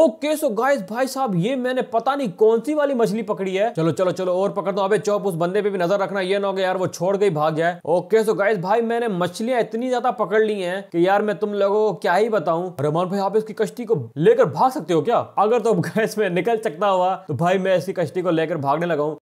Okay so guys भाई साहब ये मैंने पता नहीं कौन सी वाली मछली पकड़ी है चलो चलो चलो और पकड़ दो अबे चौप उस बंदे पे भी नजर रखना ये ना हो यार वो छोड़ गई भाग जाए ओके सो गाइस भाई मैंने मछलियां इतनी ज्यादा पकड़ ली हैं कि यार मैं तुम लोगों को क्या ही बताऊं रमान भाई आप इसकी कश्ती को लेकर भाग सकते हो क्या अगर तो गैस में निकल सकता हुआ तो भाई मैं इसकी कश्ती को लेकर भागने लगाऊ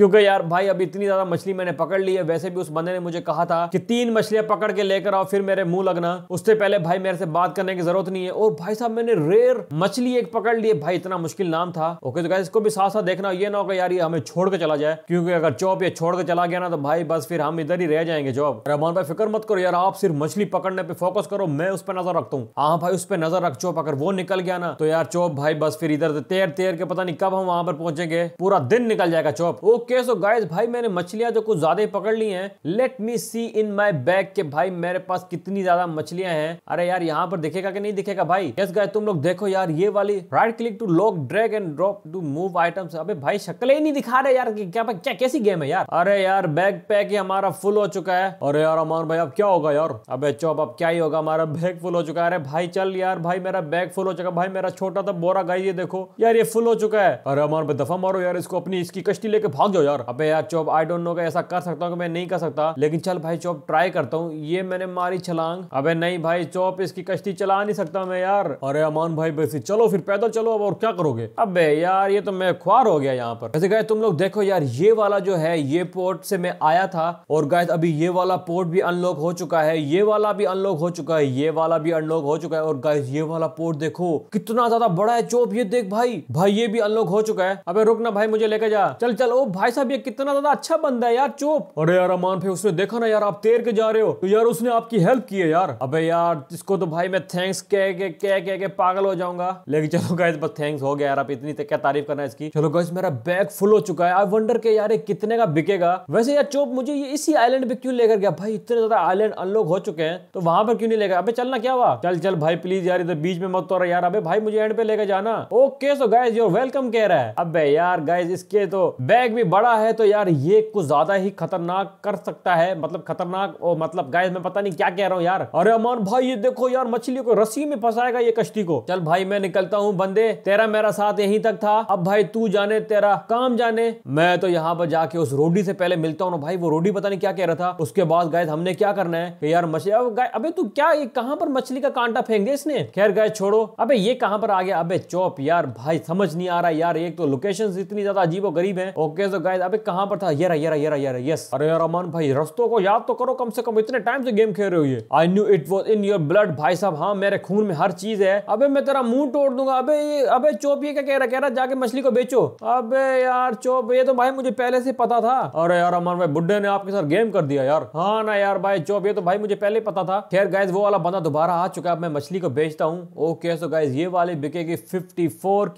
क्योंकि यार भाई अब इतनी ज्यादा मछली मैंने पकड़ ली है वैसे भी उस बंदे ने मुझे कहा था कि तीन मछलियां पकड़ के लेकर आओ फिर मेरे मुंह लगना उससे पहले भाई मेरे से बात करने की जरूरत नहीं है और भाई साहब मैंने रेयर मछली एक पकड़ ली है भाई इतना मुश्किल नाम था ओके तो गाइस इसको भी साथ साथ देखना ये ना होगा यार ये हमें छोड़ के चला जाए क्योंकि अगर चौप ये छोड़ के चला गया ना तो भाई बस फिर हम इधर ही रह जाएंगे जॉब रहमान भाई फिक्र मत करो यार आप सिर्फ मछली पकड़ने पर फोकस करो मैं उस पर नजर रखता हूँ हाँ भाई उस पर नजर रख चौप अगर वो निकल गया ना तो यार चौप भाई बस फिर इधर तैर तैर के पता नहीं कब हम वहां पर पहुंचेंगे पूरा दिन निकल जाएगा चौप ओके ओके सो गाइस भाई मैंने मछलियां तो कुछ ज्यादा ही पकड़ ली हैं let me see in my bag के भाई मेरे पास कितनी ज्यादा मछलियां हैं अरे यार यहाँ पर दिखेगा कि नहीं दिखेगा भाई यस गाय तुम लोग देखो यार ये वाली right click to lock drag and drop to move items अबे भाई शक्ल ही नहीं दिखा रहे यार क्या क्या कैसी गेम है यार अरे यार बैग पैक हमारा फुल हो चुका है अरे यार अमान भाई अब क्या होगा यार अब चौप अब क्या ही होगा हमारा बैग फुल हो चुका है अरे भाई चल यार भाई मेरा बैग फुल हो चुका भाई मेरा छोटा था बोरा गाई ये देखो यार ये फुल हो चुका है अरे अमान भाई दफा मारो यार इसको अपनी इसकी कश्ती लेके भाग दो यार अबे यार चौब आई डोंट नो का ऐसा कर सकता हूँ मैं नहीं कर सकता लेकिन चल भाई चौब ट्राई करता हूँ ये मैंने मारी छलांग अबे नहीं भाई चौप इसकी कश्ती चला नहीं सकता मैं यार अरे अमान भाई बस चलो फिर पैदल चलो अब और क्या करोगे अब यार ये तो मैं ख्वार हो गया यहाँ पर वैसे गए तुम लोग देखो यार ये वाला जो है ये पोर्ट से मैं आया था और गाय अभी ये वाला पोर्ट भी अनलॉक हो चुका है ये वाला भी अनलॉक हो चुका है ये वाला भी अनलॉक हो चुका है और गाय ये वाला पोर्ट देखो कितना ज्यादा बड़ा है चौप ये देख भाई भाई ये भी अनलॉक हो चुका है अब रुक ना भाई मुझे लेके जा चल चल ओ भाई साहब ये कितना ज्यादा अच्छा बंदा है यार चुप अरे यार अमान भाई उसने देखा ना यार आप तैर के जा रहे हो तो यार उसने आपकी हेल्प की है यार अबे यार इसको तो भाई मैं थैंक्स कह के कह के, के पागल हो जाऊंगा लेकिन चलो गाइस बस थैंक्स हो गया यार आप इतनी क्या तारीफ करना है इसकी चलो गाइस मेरा बैग फुल हो चुका है आई वंडर के यार कितने का बिकेगा वैसे यार चोप मुझे ये इसी आईलैंड पे क्यों लेकर गया भाई इतने ज्यादा आईलैंड अनलॉक हो चुके हैं तो वहां पर क्यों नहीं लेकर अबे चलना क्या हुआ चल चल भाई प्लीज यार इधर बीच में मत तो यार अबे भाई मुझे एंड पे लेकर जाना okay so guys you're welcome कह रहा है अब यार गाइज इसके तो बैग भी बड़ा है तो यार ये कुछ ज्यादा ही खतरनाक कर सकता है मतलब खतरनाक ओ, मतलब गाय मैं पता नहीं क्या कह रहा हूँ यार अरे अमान भाई ये देखो यार मछली को रस्सी में फंसाएगा ये कश्ती को चल भाई मैं निकलता हूँ बंदे तेरा मेरा साथ यहीं तक था अब भाई तू जाने तेरा काम जाने मैं तो यहाँ पर जाके उस रोडी से पहले मिलता हूँ भाई वो रोडी पता नहीं क्या कह रहा था उसके बाद गाय हमने क्या करना है यार मछली अब अबे तू क्या ये कहाँ पर मछली का कांटा फेंक दे इसने खैर गाय छोड़ो अबे ये कहाँ पर आ गया अबे चौप यार भाई समझ नहीं आ रहा यार एक तो लोकेशन इतनी ज्यादा अजीब और गरीब है ओके तो गाइस तो अबे कहां पर था यार यार यार यार यस अरे यार अमन भाई रस्तों को याद तो करो कम से कम इतने टाइम से गेम खेल रहे हो ये I knew it was in your blood भाई साहब हां मेरे खून में हर चीज है अबे मैं तेरा मुंह तोड़ दूंगा अबे ये अबे चोप ये क्या कह रहा कह रहा जाके मछली को बेचो अबे यार चोप ये तो भाई मुझे पहले से पता था अरे यार अमन भाई बुड्ढे ने आपके साथ गेम कर दिया यार हाँ ना यार भाई चोप ये तो भाई मुझे पहले पता था खैर गाइज वो वाला बंदा दोबारा आ चुका है अब मैं मछली को बेचता हूँ ओके सो गाइज ये वाली बिकेगी फिफ्टी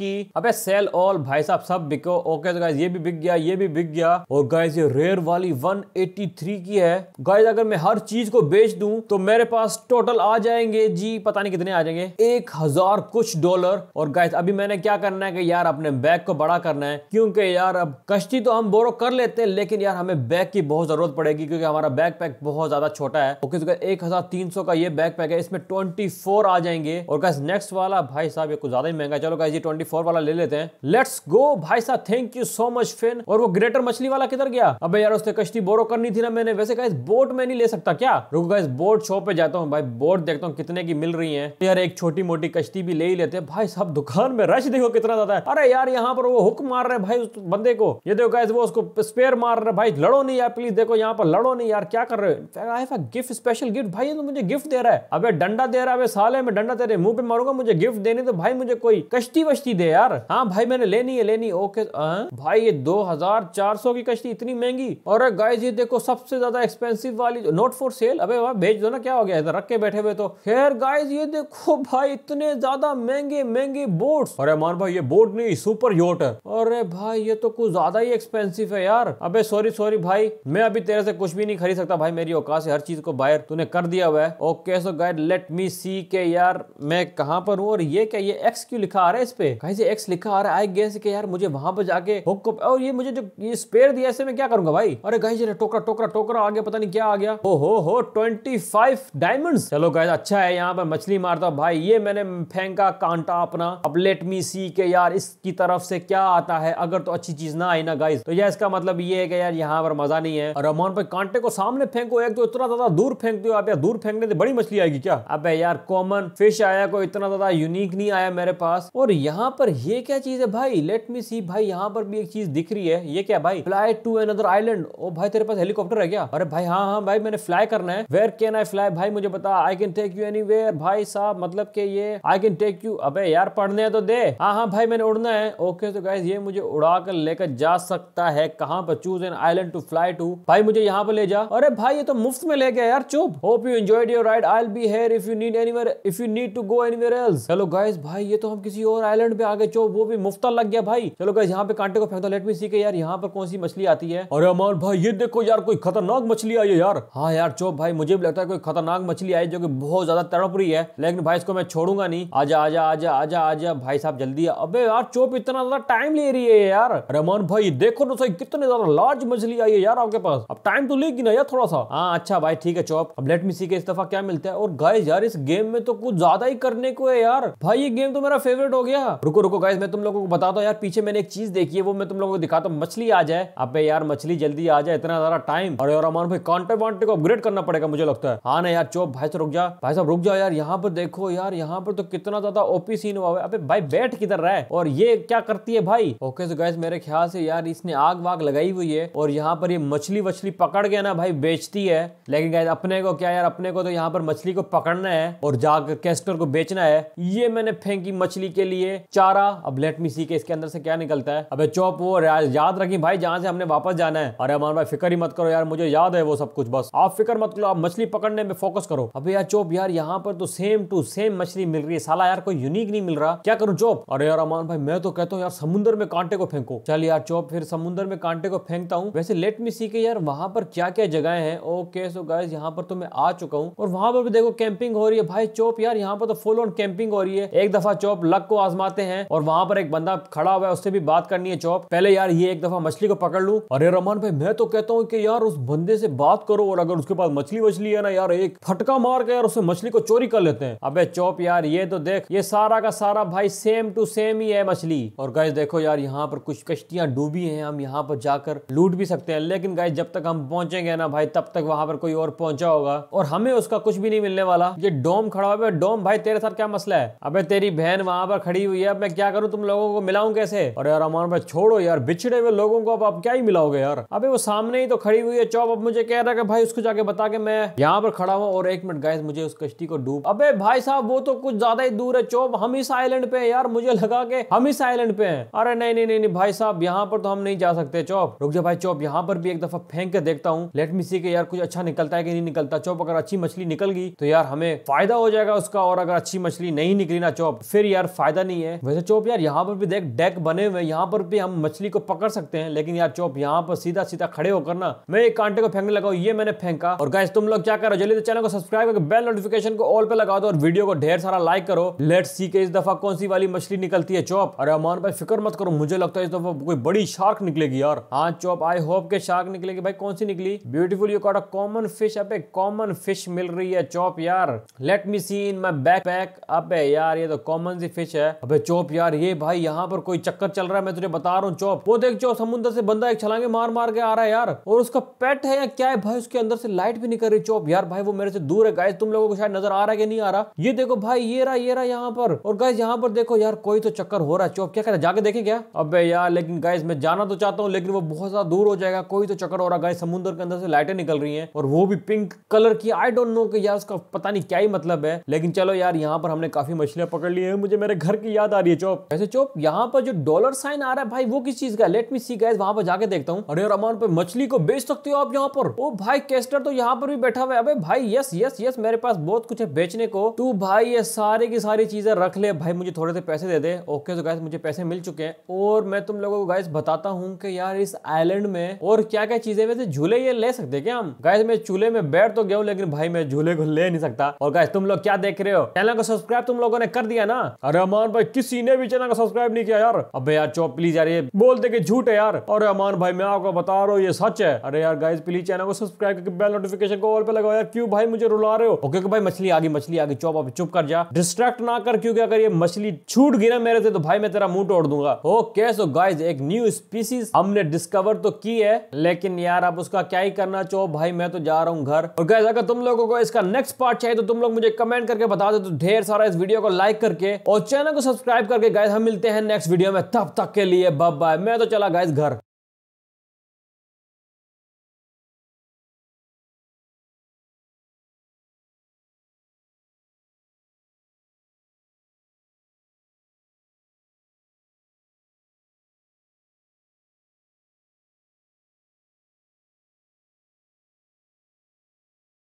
की अब सेल ऑल भाई साहब सब बिको ओके सो गाइज ये भी बिक गया ये ये भी बिक गया और गाइज ये रेयर वाली 183 की है गाइज अगर मैं हर चीज को बेच दूं तो मेरे पास टोटल आ जाएंगे जी पता नहीं कितने आ जाएंगे एक हजार कुछ डॉलर और गाइज अभी मैंने क्या करना है कि यार अपने बैग को बड़ा करना है क्योंकि यार अब कश्ती तो हम बोरो कर लेते हैं लेकिन यार हमें बैग की बहुत जरूरत पड़ेगी क्योंकि हमारा बैग पैक बहुत ज्यादा छोटा है तो एक हजार तीन सौ का ये बैग पैक है इसमें ट्वेंटी फोर आ जाएंगे और गाइस नेक्स्ट वाला भाई साहब ये कुछ ज्यादा ही महंगा चलो गाइस ये ट्वेंटी फोर वाला ले लेते हैं लेट्स गो भाई साहब थैंक यू सो मच फिन और वो ग्रेटर मछली वाला किधर गया अबे यार उसने कश्ती बोरो करनी थी ना मैंने वैसे कहा इस बोट में नहीं ले सकता क्या रुको इस बोट शॉप पे जाता हूँ भाई बोट देखता हूँ कितने की मिल रही है तो यार एक छोटी मोटी कश्ती भी ले ही लेते हैं भाई सब दुकान में रश देखो कितना ज्यादा है अरे यार यहाँ पर वो हुक मार रहे भाई उस बंदे को ये देखो गाइस वो उसको स्पेयर मार रहे भाई लड़ो नहीं यार प्लीज देखो यहाँ पर लड़ो नहीं यार क्या कर रहे हो गिफ्ट स्पेशल गिफ्ट भाई तो मुझे गिफ्ट दे रहा है अबे डंडा दे रहा है साले में डंडा दे रहे मुंह पे मारूंगा मुझे गिफ्ट देने तो भाई मुझे कोई कश्ती वश्ती दे यार हाँ भाई मैंने लेनी है लेनी ओके आ? हाँ? भाई ये दो हजार हजार चार सौ की कश्ती इतनी महंगी और गाइज ये देखो सबसे ज्यादा एक्सपेंसिव वाली नोट फॉर सेल अबे वहां भेज दो ना क्या हो गया इधर रख के बैठे हुए तो खैर गाइज ये देखो भाई इतने ज्यादा महंगे महंगे बोट और मान भाई ये बोट नहीं सुपर योट है अरे भाई ये तो कुछ ज्यादा ही एक्सपेंसिव है यार अबे सॉरी सॉरी भाई मैं अभी तेरे से कुछ भी नहीं खरीद सकता भाई मेरी औकात से हर चीज को बाहर तूने कर दिया हुआ है okay so guide let me see के यार मैं कहाँ पर हूँ और ये क्या ये एक्स क्यों लिखा आ रहा है इस पे कहीं से एक्स लिखा आ रहा है आई गेस के यार मुझे वहां पर जाके हुक और ये मुझे जो ये स्पेयर दिया ऐसे में क्या करूंगा भाई अरे गाइज ये टोकरा टोकरा टोकरा आगे पता नहीं क्या आ गया ओ हो हो ट्वेंटी फाइव डायमंड चलो गाइज अच्छा है यहाँ पर मछली मारता भाई ये मैंने फेंका कांटा अपना अब लेट मी सी के यार इसकी तरफ से क्या आता है अगर तो अच्छी चीज ना आई ना गाइज तो यार इसका मतलब ये है कि यार यहाँ पर मजा नहीं है और रमान भाई कांटे को सामने फेंको एक तो इतना ज्यादा दूर फेंकते हो आप यार दूर फेंकने से बड़ी मछली आएगी क्या अब यार कॉमन फिश आया कोई इतना ज्यादा यूनिक नहीं आया मेरे पास और यहाँ पर ये क्या चीज है भाई लेट मी सी भाई यहाँ पर भी एक चीज दिख रही है ये क्या भाई फ्लाई टू अनदर आइलैंड ओ भाई तेरे पास हेलीकॉप्टर है क्या अरे भाई हाँ हाँ भाई मैंने फ्लाई करना है वेयर कैन आई फ्लाई भाई मुझे बता I can take you any भाई साहब मतलब के ये आई कैन टेक यू अबे यार पढ़ने तो दे हाँ हाँ भाई मैंने उड़ना है ओके तो गाइज ये मुझे उड़ा कर लेकर जा सकता है कहाँ पर choose an island to fly to भाई मुझे यहाँ पर ले जा अरे भाई ये तो मुफ्त में ले गया यार चुप hope you enjoyed your ride I be here if you need anywhere if you need to go anywhere else चलो गाइज भाई ये तो हम किसी और आइलैंड पे आ गए चो वो भी मुफ्ता लग गया भाई चलो गाइज यहाँ पे कांटे को फेंकता लेट मी सी के यार यार यहाँ पर कौन सी मछली आती है अरे अमर भाई ये देखो यार कोई खतरनाक मछली आई है यार हाँ यार चो भाई मुझे भी लगता है कोई खतरनाक मछली आई जो की बहुत ज्यादा तड़प रही है लेकिन भाई इसको मैं छोड़ूंगा नहीं आजा आजा आजा आजा आजा भाई साहब जल्दी अब यार चोप इतना ज्यादा टाइम ले रही है यार अरे रमन भाई देखो ना तो सही कितने ज्यादा लार्ज मछली आई है यार आपके पास अब टाइम तो लेगी ना यार थोड़ा सा हाँ अच्छा भाई ठीक है चौप अब लेट मी सी के इस दफा क्या मिलता है और गाय यार इस गेम में तो कुछ ज्यादा ही करने को है यार भाई ये गेम तो मेरा फेवरेट हो गया रुको रुको गाय मैं तुम लोगों को बताता हूँ यार पीछे मैंने एक चीज देखी है वो मैं तुम लोगों को दिखाता हूँ मछली आ जाए अब यार मछली जल्दी आ जाए इतना ज्यादा टाइम और यार अमान भाई कॉन्टेक्ट वॉन्टेक्ट को अपग्रेड करना पड़ेगा मुझे लगता है हाँ ना यार चौप भाई साहब रुक जा भाई साहब रुक जाओ यार यहाँ पर देखो यार यहाँ पर तो कितना ज्यादा ओपी सीन हुआ है अबे भाई बैठ किधर रहा है और ये क्या करती है भाई ओके सो गैस मेरे ख्याल से यार इसने आग वाग लगाई हुई है और यहाँ पर ये मछली वछली पकड़ गया ना भाई बेचती है लेकिन गैस अपने को क्या यार अपने को तो यहाँ पर मछली को पकड़ना है और जाकर कैस्टर को बेचना है ये मैंने फेंकी मछली के लिए चारा अब लेट मी सी के इसके अंदर से क्या निकलता है अबे चौप वो याद याद रखी भाई जहाँ से हमने वापस जाना है अरे अमन भाई फिक्र ही मत करो यार मुझे याद है वो सब कुछ बस आप फिक्र मत करो आप मछली पकड़ने में फोकस करो अबे यार चोप यार यहाँ पर तो सेम टू सेम मछली मिल रही है साला यार कोई यूनिक नहीं मिल रहा क्या करूँ चोप अरे यार अमान भाई मैं तो कहता हूँ यार समुद्र में कांटे को फेंको चल यार चोप फिर समुद्र में कांटे को फेंकता हूँ वैसे लेट मी सी के यार वहाँ पर क्या क्या जगह है ओके सो गाइज यहाँ पर तो मैं आ चुका हूँ और वहाँ पर भी देखो कैंपिंग हो रही है भाई चोप यार यहाँ पर तो फुल ऑन कैंपिंग हो रही है एक दफा चोप लक को आजमाते हैं और वहाँ पर एक बंदा खड़ा हुआ है उससे भी बात करनी है चोप पहले यार ये एक दफा मछली को पकड़ लू अरे रमान भाई मैं तो कहता हूँ कि यार उस बंदे से बात करो और अगर उसके पास मछली वछली है ना यार एक फटका मार के यार उसे मछली को चोरी कर लेते हैं अबे चौप यार ये तो देख ये सारा का सारा भाई सेम टू सेम ही है मछली और गाय देखो यार यहाँ पर कुछ कश्तियां डूबी है हम यहाँ पर जाकर लूट भी सकते हैं लेकिन गाय जब तक हम पहुंचेंगे ना भाई तब तक वहां पर कोई और पहुंचा होगा और हमें उसका कुछ भी नहीं मिलने वाला ये डोम खड़ा हुआ डोम भाई तेरे साथ क्या मसला है अबे तेरी बहन वहां पर खड़ी हुई है अब मैं क्या करूं तुम लोगों को मिलाऊं कैसे और यार अमान भाई छोड़ो यार बिछड़े हुए लोगों को अब आप क्या ही मिलाओगे यार अभी वो सामने ही तो खड़ी हुई है चौप अब मुझे कह रहा है भाई उसको जाके बता के मैं यहाँ पर खड़ा हुआ और एक मिनट गाय मुझे उस कश्ती को डूब अबे भाई साहब वो तो कुछ ज्यादा ही दूर है चौप हम इस आइलैंड पे यार मुझे लगा के हम इस आइलैंड पे है अरे नहीं नहीं नहीं भाई साहब यहाँ पर तो हम नहीं जा सकते चौप रुक जा भाई चौप यहाँ पर भी एक दफा फेंक के देखता हूँ लेट मी सी के यार कुछ अच्छा निकलता है कि नहीं निकलता चौप अगर अच्छी मछली निकल गई तो यार हमें फायदा हो जाएगा उसका और अगर अच्छी मछली नहीं निकली ना चौप फिर यार फायदा नहीं है वैसे चौप यार यहाँ पर भी देख डेक बने हुए यहाँ पर भी हम मछली को पकड़ सकते सकते हैं लेकिन यार चौप यहाँ पर सीधा सीधा खड़े होकर ना मैं एक कांटे को फेंकने लगा ये मैंने फेंका और गैस तुम लोग क्या करो जल्दी से चैनल को सब्सक्राइब करके बेल नोटिफिकेशन को ऑल पे लगा दो और वीडियो को ढेर सारा लाइक करो लेट सी के इस दफा कौन सी वाली मछली निकलती है चौप अरे अमान भाई फिक्र मत करो मुझे लगता है इस दफा कोई बड़ी शार्क निकलेगी यार हाँ चौप आई होप के शार्क निकलेगी भाई कौन सी निकली beautiful you caught a common fish अब कॉमन फिश मिल रही है चौप यार let me see in my backpack अब यार ये तो कॉमन सी फिश है अब चौप यार ये भाई यहाँ पर कोई चक्कर चल रहा है मैं तुझे बता रहा हूँ चौप वो देख चो और समुद्र से बंदा एक छलांगे मार मार के आ रहा है यार और उसका पेट है या क्या है भाई उसके अंदर से लाइट भी निकल रही चौप यार भाई वो मेरे से दूर है गाइस तुम लोगों को शायद नजर आ रहा है कि नहीं आ रहा ये देखो भाई ये रहा ये रहा यहाँ पर और गाइस यहाँ पर देखो यार कोई तो चक्कर हो रहा है चौप क्या कहता जाके देखे क्या अब यार लेकिन गाइस मैं जाना तो चाहता हूँ लेकिन वो बहुत ज्यादा दूर हो जाएगा कोई तो चक्कर हो रहा गाइस समुद्र के अंदर से लाइटें निकल रही है और वो भी पिंक कलर की आई डोंट नो की यार उसका पता नहीं क्या ही मतलब है लेकिन चलो यार यहाँ पर हमने काफी मछलियां पकड़ ली है मुझे मेरे घर की याद आ रही है चौप ऐसे चौप यहाँ पर जो डॉलर साइन आ रहा है भाई वो किस चीज का लेट मी सी गैस वहां पर जाके देखता हूँ अरे अमान पे मछली को बेच सकते हो आप यहाँ पर ओ भाई कैस्टर तो यहाँ पर भी बैठा हुआ है अबे भाई यस यस यस मेरे पास बहुत कुछ है बेचने को तू भाई ये सारी की सारी चीजें रख ले भाई मुझे थोड़े से पैसे दे दे ओके तो गैस मुझे पैसे मिल चुके हैं और मैं तुम लोगों को गैस बताता हूँ की यार इस आईलैंड में और क्या क्या चीजें वैसे झूले ये ले सकते क्या हम गैस मैं चूल्हे में बैठ तो गया हूँ लेकिन भाई मैं झूले को ले नहीं सकता और गैस तुम लोग क्या देख रहे हो चैनल को सब्सक्राइब तुम लोगों ने कर दिया ना अरे अमान भाई किसी ने भी चैनल को सब्सक्राइब नहीं किया यार अब यार चौप प्लीज यार ये बोलते झूठ झूठ है यार और अमान भाई मैं आपको बता रहा हूँ ये सच है अरे यार गाइज प्लीज चैनल को सब्सक्राइब करके बेल नोटिफिकेशन को ऑल पे लगाओ यार क्यों भाई मुझे रुला रहे हो ओके भाई मछली आगे मछली आगे गई चुप अब चुप कर जा डिस्ट्रैक्ट ना कर क्योंकि अगर ये मछली छूट गिरा मेरे से तो भाई मैं तेरा मुंह तोड़ दूंगा ओके सो गाइज एक न्यू स्पीसीज हमने डिस्कवर तो की है लेकिन यार आप उसका क्या ही करना चाहो भाई मैं तो जा रहा हूँ घर और गाइज अगर तुम लोगों को इसका नेक्स्ट पार्ट चाहिए तो तुम लोग मुझे कमेंट करके बता दो तो ढेर सारा इस वीडियो को लाइक करके और चैनल को सब्सक्राइब करके गाइज हम मिलते हैं नेक्स्ट वीडियो में तब तक के लिए बाय मैं तो चला गाइस घर